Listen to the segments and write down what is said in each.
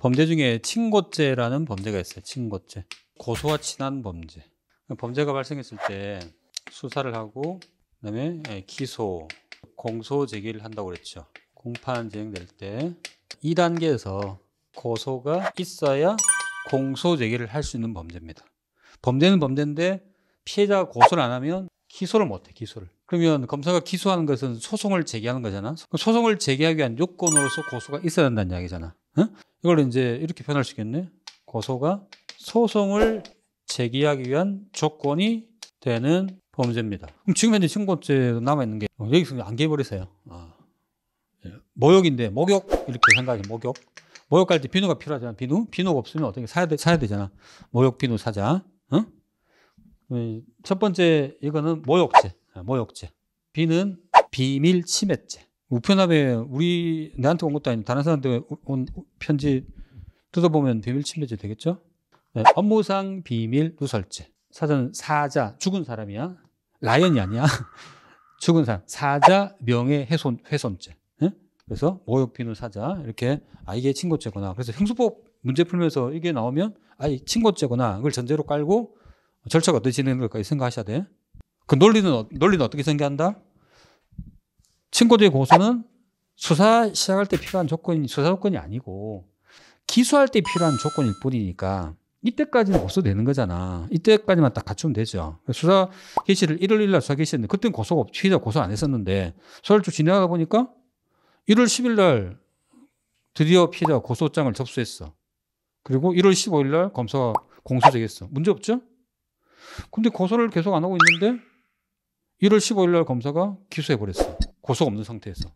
범죄 중에 친고죄라는 범죄가 있어요. 친고죄. 고소와 친한 범죄. 범죄가 발생했을 때 수사를 하고 그다음에 예, 기소, 공소 제기를 한다고 그랬죠. 공판 진행될 때 2단계에서 고소가 있어야 공소 제기를 할 수 있는 범죄입니다. 범죄는 범죄인데 피해자가 고소를 안 하면 기소를 못해 기소를. 그러면 검사가 기소하는 것은 소송을 제기하는 거잖아. 소송을 제기하기 위한 요건으로서 고소가 있어야 한다는 이야기잖아. 응? 이걸 이제 이렇게 표현할 수 있겠네. 고소가 소송을 제기하기 위한 조건이 되는 범죄입니다. 그럼 지금 현재 신고죄도 남아있는 게 어, 여기서 안 개버리세요. 아. 예. 모욕인데 목욕 이렇게 생각해 목욕. 모욕할 때 비누가 필요하잖아. 비누? 비누가 없으면 어떻게 사야, 되, 사야 되잖아. 모욕 비누 사자. 어? 첫 번째 이거는 모욕죄. 아, 모욕죄. 비는 비밀 침해죄. 우편함에 우리 내한테온 것도 아니고 다른 사람한테 온 편지 뜯어보면 비밀 침해죄 되겠죠? 네, 업무상 비밀 누설죄. 사자는 사자 죽은 사람이야. 라이언이 아니야. 죽은 사람 사자 명예 훼손 훼손죄. 네? 그래서 모욕 비누 사자 이렇게 아 이게 친고죄구나. 그래서 형수법 문제 풀면서 이게 나오면 아이 친고죄구나. 그걸 전제로 깔고 절차가 어떻게 진행될까 생각하셔야 돼. 그 논리는 어, 논리는 어떻게 생각한다 신고의 고소는 수사 시작할 때 필요한 조건이 수사 조건이 아니고 기소할 때 필요한 조건일 뿐이니까 이때까지는 없어도 되는 거잖아. 이때까지만 딱 갖추면 되죠. 수사 개시를 1월 1일 날 수사 개시했는데 그때는 고소 가 피의자 고소 안 했었는데 수사를 쭉 진행하다 보니까 1월 10일 날 드디어 피해자 고소장을 접수했어. 그리고 1월 15일 날 검사가 공소제기했어. 문제 없죠? 근데 고소를 계속 안 하고 있는데 1월 15일 날 검사가 기소해 버렸어. 고소가 없는 상태에서.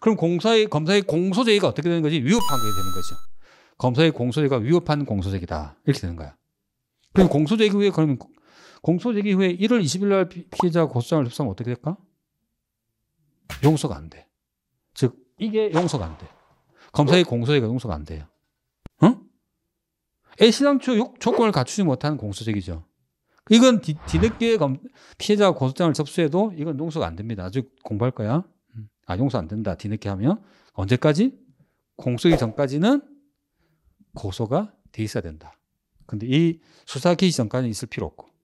그럼 공사의, 검사의 공소제의가 어떻게 되는 거지? 위협하게 되는 거죠. 검사의 공소제의가 위협한 공소제기다. 이렇게 되는 거야. 그럼 공소제기 후에, 그러면 공소제기 후에 1월 20일 날 피해자 고소장을 접수하면 어떻게 될까? 용서가 안 돼. 즉, 이게 용서가 안 돼. 검사의 공소제기가 용서가 안 돼요. 응? 애시당초 조건을 갖추지 못한 공소제기죠. 이건 뒤, 늦게 검, 피해자 고소장을 접수해도 이건 용서가 안 됩니다. 아직 공부할 거야. 음. 아, 용서 안 된다. 뒤늦게 하면. 언제까지? 공소기 전까지는 고소가 돼 있어야 된다. 근데 이 수사 기 전까지 는 있을 필요 없고.